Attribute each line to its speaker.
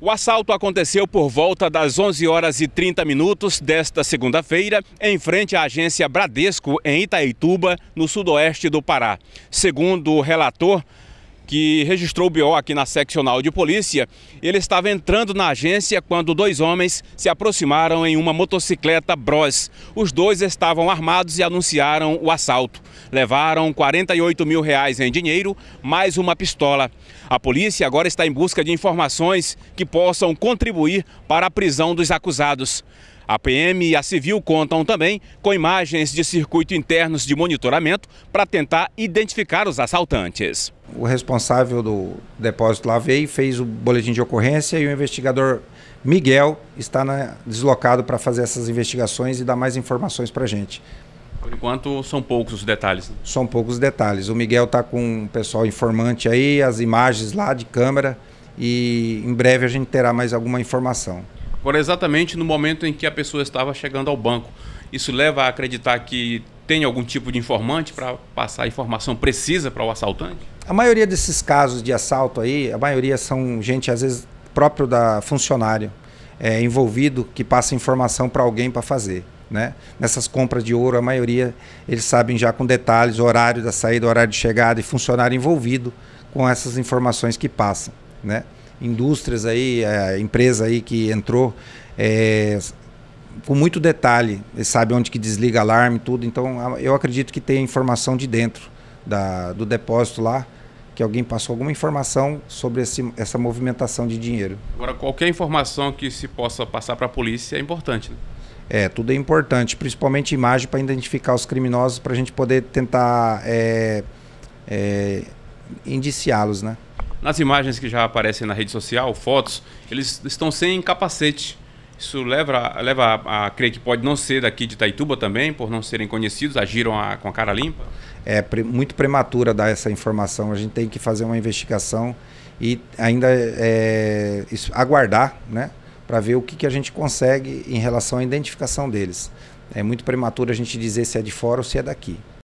Speaker 1: O assalto aconteceu por volta das 11 horas e 30 minutos desta segunda-feira, em frente à agência Bradesco, em Itaituba, no sudoeste do Pará. Segundo o relator, que registrou o BO aqui na seccional de polícia, ele estava entrando na agência quando dois homens se aproximaram em uma motocicleta Bros. Os dois estavam armados e anunciaram o assalto. Levaram 48 mil reais em dinheiro, mais uma pistola. A polícia agora está em busca de informações que possam contribuir para a prisão dos acusados. A PM e a Civil contam também com imagens de circuito internos de monitoramento para tentar identificar os assaltantes.
Speaker 2: O responsável do depósito lá veio, fez o boletim de ocorrência e o investigador Miguel está na, deslocado para fazer essas investigações e dar mais informações para a gente.
Speaker 1: Por enquanto, são poucos os detalhes. São
Speaker 2: poucos os detalhes. O Miguel está com o pessoal informante aí, as imagens lá de câmera e em breve a gente terá mais alguma informação.
Speaker 1: Agora, exatamente no momento em que a pessoa estava chegando ao banco. Isso leva a acreditar que tem algum tipo de informante para passar a informação precisa para o assaltante?
Speaker 2: A maioria desses casos de assalto aí, a maioria são gente, às vezes, próprio da funcionário é, envolvido que passa informação para alguém para fazer. Né? Nessas compras de ouro, a maioria eles sabem já com detalhes, horário da saída, horário de chegada e funcionário envolvido com essas informações que passam. Né? indústrias aí, a empresa aí que entrou é, com muito detalhe, sabe onde que desliga alarme tudo, então eu acredito que tem informação de dentro da, do depósito lá, que alguém passou alguma informação sobre esse, essa movimentação de dinheiro.
Speaker 1: Agora, qualquer informação que se possa passar para a polícia é importante, né?
Speaker 2: É, tudo é importante, principalmente imagem para identificar os criminosos, para a gente poder tentar é, é, indiciá-los, né?
Speaker 1: Nas imagens que já aparecem na rede social, fotos, eles estão sem capacete. Isso leva, leva a, a crer que pode não ser daqui de Itaituba também, por não serem conhecidos, agiram a, com a cara limpa?
Speaker 2: É pre, muito prematura dar essa informação. A gente tem que fazer uma investigação e ainda é, isso, aguardar, né? Para ver o que, que a gente consegue em relação à identificação deles. É muito prematuro a gente dizer se é de fora ou se é daqui.